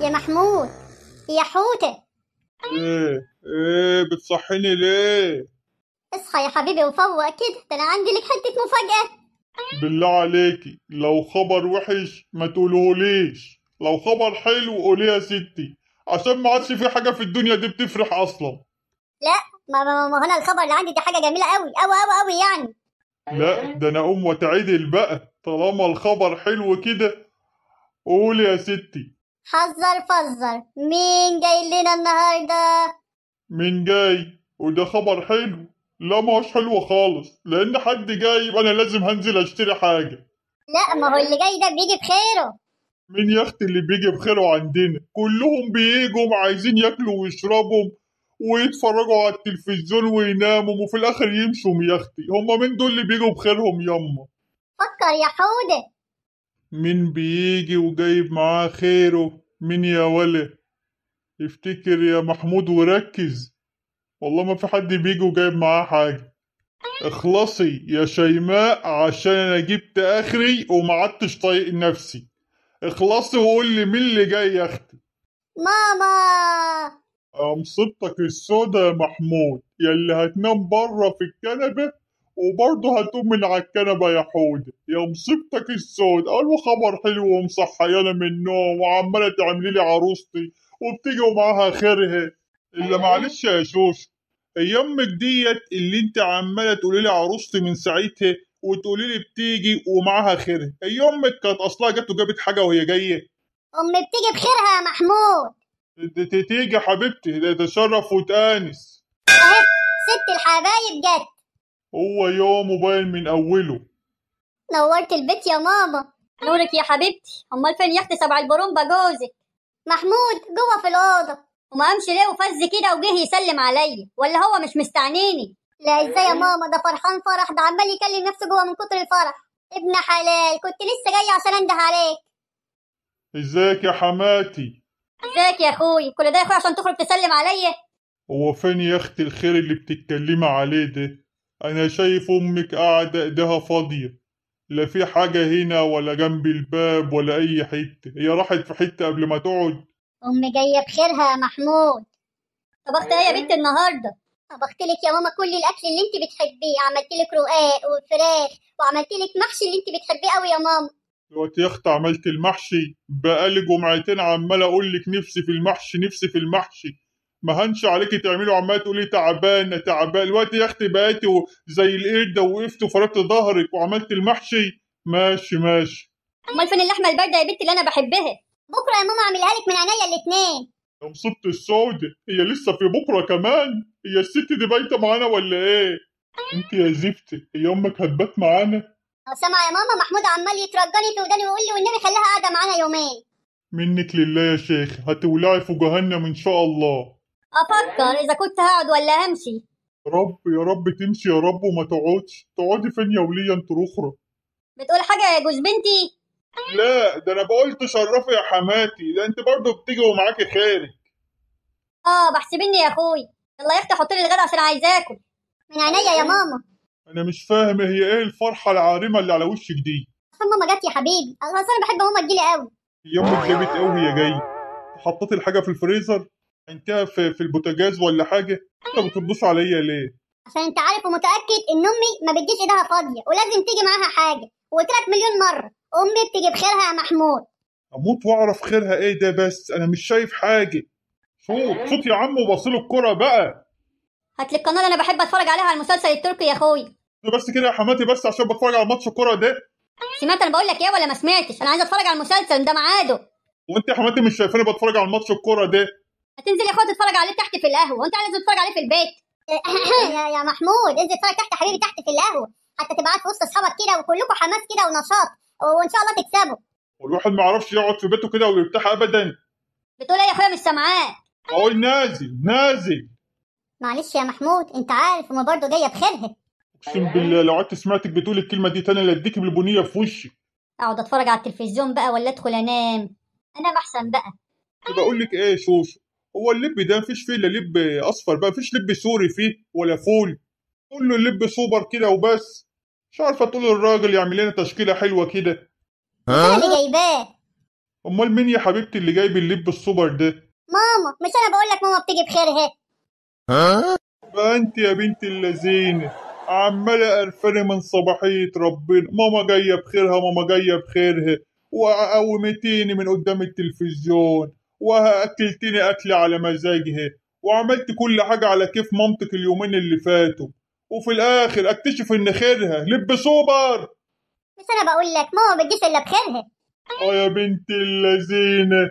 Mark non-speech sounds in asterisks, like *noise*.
يا محمود يا حوتة ايه ايه بتصحيني ليه اصحى يا حبيبي وفوق كده ده انا عندي لك حتة مفاجأة بالله عليكي لو خبر وحش ما تقولهوليش لو خبر حلو قوليه يا ستي عشان ما عادش في حاجة في الدنيا دي بتفرح أصلا لا ما ما ما هنا الخبر اللي عندي دي حاجة جميلة قوي قوي قوي قوي يعني لا ده أنا أقوم وأتعدل بقى طالما الخبر حلو كده قولي يا ستي حذر فذر مين جاي لنا النهارده مين جاي وده خبر حلو لا ما هوش حلو خالص لان حد جاي يبقى انا لازم هنزل اشتري حاجه لا ما هو اللي جاي ده بيجي بخيره مين يا اختي اللي بيجي بخيره عندنا كلهم بيجوا عايزين ياكلوا ويشربوا ويتفرجوا على التلفزيون ويناموا وفي الاخر يمشوا يا اختي هما مين دول اللي بيجوا بخيرهم يما فكر يا حوده مين بيجي وجايب معاه خيره مين يا ولا افتكر يا محمود وركز والله ما في حد بيجي وجايب معاه حاجة اخلصي يا شيماء عشان انا جبت اخري ومعدتش طايق نفسي اخلصي وقولي مين اللي جاي يا اختي ماما مصيبتك السودا يا محمود يلي هتنام بره في الكنبه وبرضه هتقوم من على الكنبة يا حودة يا مصيبتك السود قالوا خبر حلو ومصحيانة من النوم وعمالة تعملي لي عروستي وبتيجي ومعاها خيرها إلا أيوه. معلش يا شوش أيامك ديت اللي انت عمالة تقولي لي عروستي من ساعتها وتقولي لي بتيجي ومعاها خيرها أمك كانت أصلها جت وجابت حاجة وهي جاية أمي بتيجي بخيرها يا محمود تيجي حبيبتي ده تشرف وتآنس أهي ست الحبايب جت هو يومه باين من أوله نورت البيت يا ماما نورك يا حبيبتي أمال فين يا اختي سبع البرومبا جوزك محمود جوه في الأوضة وما قامش ليه وفز كده وجه يسلم عليا ولا هو مش مستعنيني لا ازاي يا ماما ده فرحان فرح ده عمال يكلم نفسه جوه من كتر الفرح ابن حلال كنت لسه جاي عشان انده عليك ازيك يا حماتي ازيك يا اخوي كل ده يا اخوي عشان تخرج تسلم عليا هو فين يا اختي الخير اللي بتتكلمي عليه ده أنا شايف أمك قاعدة إيديها فاضية لا في حاجة هنا ولا جنب الباب ولا أي حتة هي راحت في حتة قبل ما تقعد أم جاية بخيرها يا محمود طبخت إيه يا بنت النهاردة؟ طبخت لك يا ماما كل الأكل اللي أنت بتحبيه عملت لك رقاق وفراخ وعملت لك محشي اللي أنت بتحبيه قوي يا ماما دلوقتي يا أختي عملت المحشي بقالي جمعتين عمال اقول لك نفسي في المحشي نفسي في المحشي ما هنش عليكي تعملي وعماله تقولي تعبانه تعبانه الوقت يا اختي بقيت زي القرده وقفت وفردت ظهرك وعملت المحشي ماشي ماشي امال فين اللحمه البارده يا بنتي اللي انا بحبها بكره يا ماما اعملها لك من عينيا الاثنين يا مصيبه السود هي لسه في بكره كمان هي الست دي بايته معانا ولا ايه انت يا زفتي هي امك هتبات معانا أه، سامع يا ماما محمود عمال يترجاني في وداني ويقول لي والنبي خليها قاعده معانا يومين منك لله يا شيخ هتولعي في جهنم ان شاء الله أفكر إذا كنت هقعد ولا همشي يا رب يا رب تمشي يا رب وما تقعدش تقعدي فين يا ولية انت رخرة بتقول حاجة يا جوز بنتي لا ده أنا بقول تشرفي يا حماتي ده أنت برضه بتيجي ومعاكي خارج آه بحسبني يا أخوي يلا يا أختي لي الغدا عشان عايز آكل من عينيا يا ماما أنا مش فاهم هي إيه الفرحة العارمة اللي على وشك دي عشان ماما جت يا حبيبي أصل أنا بحب ماما تجيلي قوي يا ماما جابت قوي يا جاي حطيتي الحاجة في الفريزر انت في, في البوتاجاز ولا حاجه انت بتبص عليا ليه عشان انت عارف ومتاكد ان امي ما بتجيش ايدها فاضيه ولازم تيجي معاها حاجه وقلت لك مليون مره امي بتجيب بخيرها يا محمود اموت واعرف خيرها ايه ده بس انا مش شايف حاجه صوت صوت يا عم وبصيله الكرة بقى هات لي القناه اللي انا بحب اتفرج عليها على المسلسل التركي يا اخويا بس كده يا حماتي بس عشان بتفرج على ماتش الكوره ده سمعت انا بقول لك ايه ولا ما سمعتش انا عايز اتفرج على المسلسل ده ميعاده وانت يا حماتي مش شايفاني بتفرج على ماتش الكوره ده هتنزل يا اخويا تتفرج عليه تحت في القهوه وانت لازم تتفرج عليه في البيت *laughs* يا محمود انزل اتفرج تحت حبيبي تحت في القهوه حتى تبعت في وسط اصحابك كده وكلكم حماس كده ونشاط وان شاء الله تكسبوا والواحد ما يعرفش يقعد في بيته كده ويرتاح ابدا بتقول ايه يا اخويا مش سامعاه اقول نازل نازل معلش يا محمود انت عارف وما برضه جايه بخيرها اقسم بالله لو قعدت سمعتك بتقول الكلمه دي تاني لا اديكي بالبنيه في وشك اقعد اتفرج على التلفزيون بقى ولا ادخل انام انام احسن بقى بقول لك ايه يا شوشو هو اللب ده مفيش فيه الا لب اصفر بقى مفيش لب سوري فيه ولا فول كله اللب سوبر كده وبس مش عارفه تقول للراجل يعمل لنا تشكيله حلوه كده ها اللي جايباه امال مين يا حبيبتي اللي جايب اللب السوبر ده ماما مش انا بقول لك ماما بتيجي بخيرها ها بقى انت يا بنت اللذينه عماله قرفانه من صباحيه ربنا ماما جايه بخيرها ماما جايه بخيرها وقومتيني من قدام التلفزيون وأكلتني أكل على مزاجها وعملت كل حاجة على كيف مامتك اليومين اللي فاتوا وفي الآخر أكتشف إن خيرها لب سوبر بس أنا بقول لك ماما بتجيش إلا بخيرها آه يا بنت اللذينة